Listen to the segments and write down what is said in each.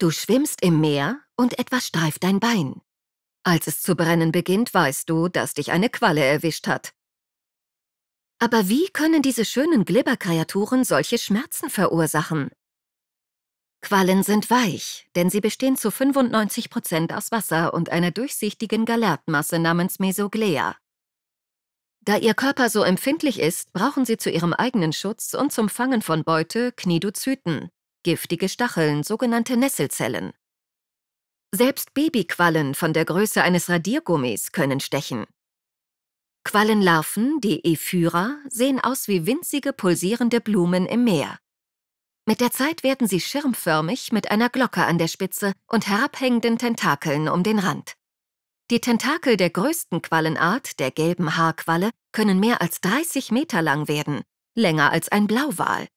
Du schwimmst im Meer und etwas streift dein Bein. Als es zu brennen beginnt, weißt du, dass dich eine Qualle erwischt hat. Aber wie können diese schönen Glibberkreaturen solche Schmerzen verursachen? Quallen sind weich, denn sie bestehen zu 95 Prozent aus Wasser und einer durchsichtigen Galertmasse namens Mesoglea. Da ihr Körper so empfindlich ist, brauchen sie zu ihrem eigenen Schutz und zum Fangen von Beute Knidozyten, giftige Stacheln, sogenannte Nesselzellen. Selbst Babyquallen von der Größe eines Radiergummis können stechen. Quallenlarven, die Ephyra, sehen aus wie winzige pulsierende Blumen im Meer. Mit der Zeit werden sie schirmförmig mit einer Glocke an der Spitze und herabhängenden Tentakeln um den Rand. Die Tentakel der größten Quallenart, der gelben Haarqualle, können mehr als 30 Meter lang werden, länger als ein Blauwal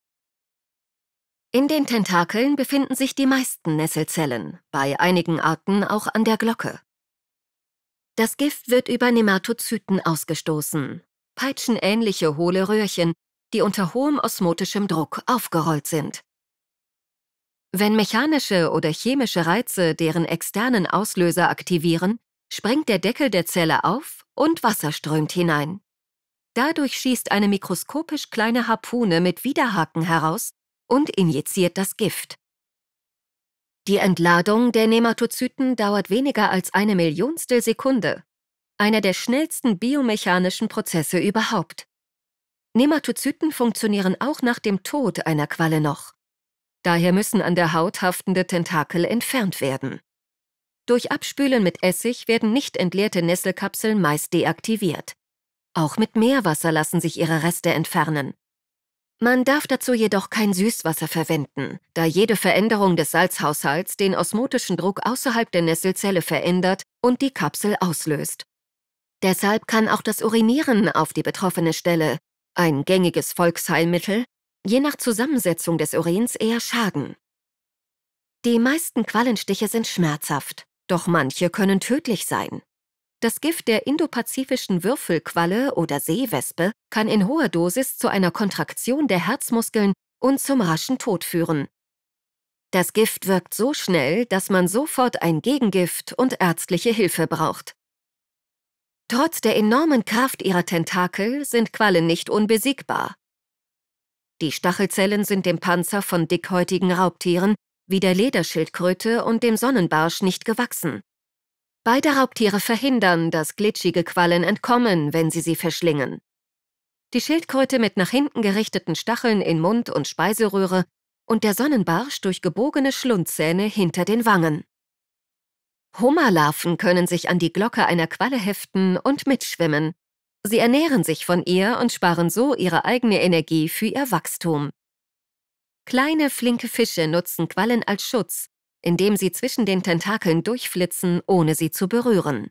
in den Tentakeln befinden sich die meisten Nesselzellen, bei einigen Arten auch an der Glocke. Das Gift wird über Nematozyten ausgestoßen, peitschenähnliche hohle Röhrchen, die unter hohem osmotischem Druck aufgerollt sind. Wenn mechanische oder chemische Reize deren externen Auslöser aktivieren, sprengt der Deckel der Zelle auf und Wasser strömt hinein. Dadurch schießt eine mikroskopisch kleine Harpune mit Widerhaken heraus, und injiziert das Gift. Die Entladung der Nematozyten dauert weniger als eine Millionstel Sekunde, einer der schnellsten biomechanischen Prozesse überhaupt. Nematozyten funktionieren auch nach dem Tod einer Qualle noch. Daher müssen an der Haut haftende Tentakel entfernt werden. Durch Abspülen mit Essig werden nicht entleerte Nesselkapseln meist deaktiviert. Auch mit Meerwasser lassen sich ihre Reste entfernen. Man darf dazu jedoch kein Süßwasser verwenden, da jede Veränderung des Salzhaushalts den osmotischen Druck außerhalb der Nesselzelle verändert und die Kapsel auslöst. Deshalb kann auch das Urinieren auf die betroffene Stelle, ein gängiges Volksheilmittel, je nach Zusammensetzung des Urins eher schaden. Die meisten Quallenstiche sind schmerzhaft, doch manche können tödlich sein. Das Gift der indopazifischen Würfelqualle oder Seewespe kann in hoher Dosis zu einer Kontraktion der Herzmuskeln und zum raschen Tod führen. Das Gift wirkt so schnell, dass man sofort ein Gegengift und ärztliche Hilfe braucht. Trotz der enormen Kraft ihrer Tentakel sind Quallen nicht unbesiegbar. Die Stachelzellen sind dem Panzer von dickhäutigen Raubtieren wie der Lederschildkröte und dem Sonnenbarsch nicht gewachsen. Beide Raubtiere verhindern, dass glitschige Quallen entkommen, wenn sie sie verschlingen. Die Schildkröte mit nach hinten gerichteten Stacheln in Mund und Speiseröhre und der Sonnenbarsch durch gebogene Schlundzähne hinter den Wangen. Hummerlarven können sich an die Glocke einer Qualle heften und mitschwimmen. Sie ernähren sich von ihr und sparen so ihre eigene Energie für ihr Wachstum. Kleine, flinke Fische nutzen Quallen als Schutz, indem sie zwischen den Tentakeln durchflitzen, ohne sie zu berühren.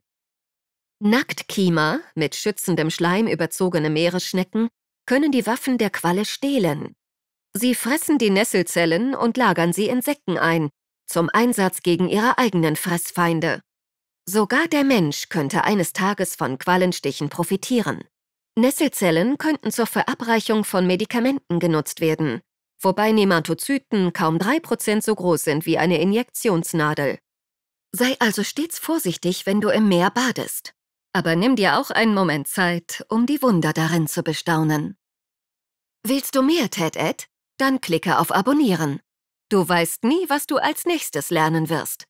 Nacktkiemer, mit schützendem Schleim überzogene Meeresschnecken, können die Waffen der Qualle stehlen. Sie fressen die Nesselzellen und lagern sie in Säcken ein, zum Einsatz gegen ihre eigenen Fressfeinde. Sogar der Mensch könnte eines Tages von Quallenstichen profitieren. Nesselzellen könnten zur Verabreichung von Medikamenten genutzt werden, wobei Nematozyten kaum 3% so groß sind wie eine Injektionsnadel. Sei also stets vorsichtig, wenn du im Meer badest. Aber nimm dir auch einen Moment Zeit, um die Wunder darin zu bestaunen. Willst du mehr Ted Ed? Dann klicke auf Abonnieren. Du weißt nie, was du als nächstes lernen wirst.